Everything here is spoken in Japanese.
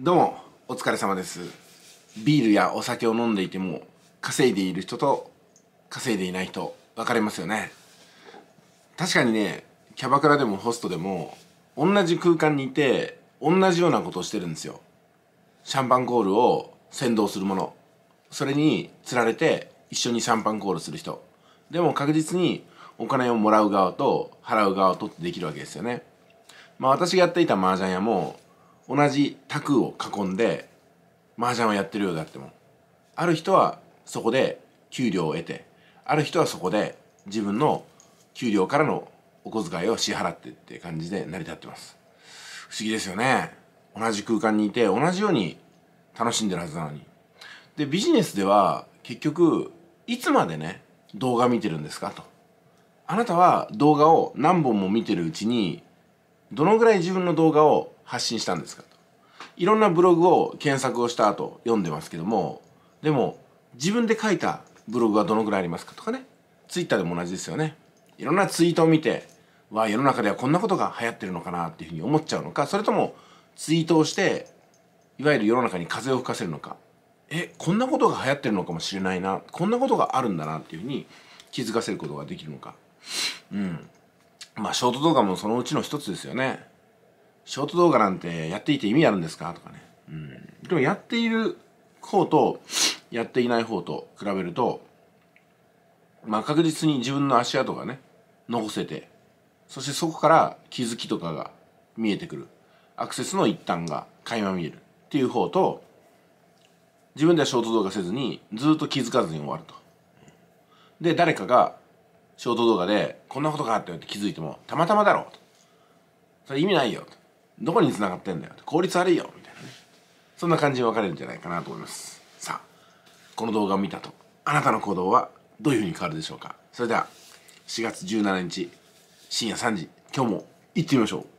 どうもお疲れ様ですビールやお酒を飲んでいても稼いでいる人と稼いでいない人分かれますよね確かにねキャバクラでもホストでも同じ空間にいて同じようなことをしてるんですよシャンパンコールを先導するものそれにつられて一緒にシャンパンコールする人でも確実にお金をもらう側と払う側とってできるわけですよねまあ私がやっていた麻雀屋も同じ卓を囲んで麻雀をやってるようであってもある人はそこで給料を得てある人はそこで自分の給料からのお小遣いを支払ってって感じで成り立ってます不思議ですよね同じ空間にいて同じように楽しんでるはずなのにでビジネスでは結局いつまでね動画見てるんですかとあなたは動画を何本も見てるうちにどのぐらい自分の動画を発信したんですかといろんなブログを検索をした後読んでますけどもでも自分で書いたブログはどのぐらいありますかとかねツイッターでも同じですよねいろんなツイートを見てわ世の中ではこんなことが流行ってるのかなっていうふうに思っちゃうのかそれともツイートをしていわゆる世の中に風を吹かせるのかえこんなことが流行ってるのかもしれないなこんなことがあるんだなっていうふうに気づかせることができるのかうんまあショート動画もそのうちの一つですよねショート動画なんてやっていて意味あるんですかとかね。うん。でもやっている方と、やっていない方と比べると、まあ確実に自分の足跡がね、残せて、そしてそこから気づきとかが見えてくる。アクセスの一端が垣間見えるっていう方と、自分ではショート動画せずにずっと気づかずに終わると。で、誰かがショート動画でこんなことかったよって気づいても、たまたまだろうと。それ意味ないよと。どこにつながってんだよ効率悪いよみたいなねそんな感じに分かれるんじゃないかなと思いますさあこの動画を見たとあなたの行動はどういうふうに変わるでしょうかそれでは4月17日深夜3時今日も行ってみましょう